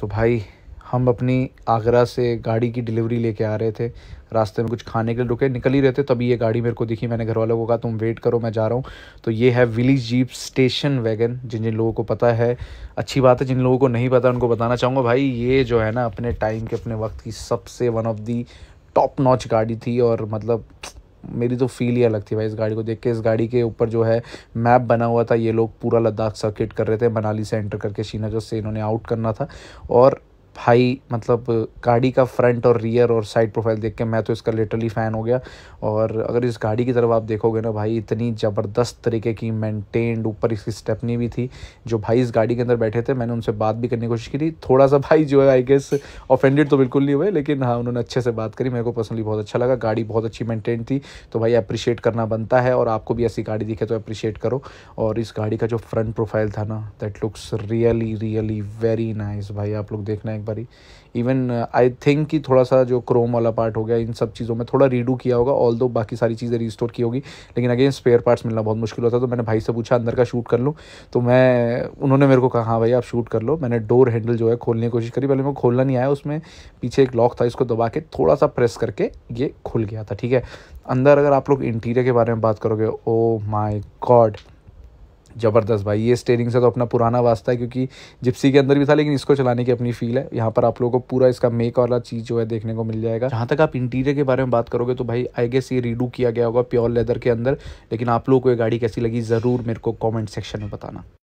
सो तो भाई हम अपनी आगरा से गाड़ी की डिलीवरी लेके आ रहे थे रास्ते में कुछ खाने के लिए रुके निकल ही रहे थे तभी ये गाड़ी मेरे को दिखी मैंने घर वालों को कहा तुम वेट करो मैं जा रहा हूँ तो ये है विली जीप स्टेशन वैगन जिन जिन लोगों को पता है अच्छी बात है जिन लोगों को नहीं पता उनको बताना चाहूँगा भाई ये जो है ना अपने टाइम के अपने वक्त की सबसे one of the top notch गाड़ी थी और मतलब मेरी तो फील ही अलग थी भाई इस गाड़ी को देख के इस गाड़ी के ऊपर जो है मैप बना हुआ था ये लोग पूरा लद्दाख सर्किट कर रहे थे मनाली से एंटर करके श्रीनगर से इन्होंने आउट करना था और हाई मतलब गाड़ी का फ्रंट और रियर और साइड प्रोफाइल देख के मैं तो इसका लिटरली फ़ैन हो गया और अगर इस गाड़ी की तरफ आप देखोगे ना भाई इतनी ज़बरदस्त तरीके की मेंटेन्ड ऊपर इसकी स्टेपनी भी थी जो भाई इस गाड़ी के अंदर बैठे थे मैंने उनसे बात भी करने की कोशिश की थी थोड़ा सा भाई जो है आई गेस ऑफेंडेड तो बिल्कुल नहीं हुए लेकिन हाँ उन्होंने अच्छे से बात करी मेरे को पर्सनली बहुत अच्छा लगा गाड़ी बहुत अच्छी मेनटेन थी तो भाई अप्रिशिएट करना बनता है और आपको भी ऐसी गाड़ी दिखे तो अप्रिशिएट करो और इस गाड़ी का जो फ्रंट प्रोफाइल था ना that looks really really very nice भाई आप लोग देखना एक पारी इवन आई थिंक कि थोड़ा सा जो क्रोम वाला पार्ट हो गया इन सब चीज़ों में थोड़ा रीडू किया होगा ऑल दो बाकी सारी चीज़ें रिस्टोर की होगी लेकिन अगेन स्पेयर पार्ट्स मिलना बहुत मुश्किल होता तो मैंने भाई से पूछा अंदर का शूट कर लूँ तो मैं उन्होंने मेरे को कहा हाँ भाई आप शूट कर लो मैंने डोर हैंडल जो है खोलने की कोशिश करी पहले मैं खोलना नहीं आया उसमें पीछे एक लॉक था इसको दबा के थोड़ा सा प्रेस करके ये खुल गया था ठीक है अंदर अगर आप लोग इंटीरियर के बारे में बात करोगे ओ माई गॉड ज़बरदस्त भाई ये स्टेयरिंग से तो अपना पुराना वास्ता है क्योंकि जिप्सी के अंदर भी था लेकिन इसको चलाने की अपनी फील है यहाँ पर आप लोगों को पूरा इसका मेक वाला चीज़ जो है देखने को मिल जाएगा जहाँ तक आप इंटीरियर के बारे में बात करोगे तो भाई आई गेस ये रीडू किया गया होगा प्योर लेदर के अंदर लेकिन आप लोगों को ये गाड़ी कैसी लगी ज़रूर मेरे को कॉमेंट सेक्शन में बताना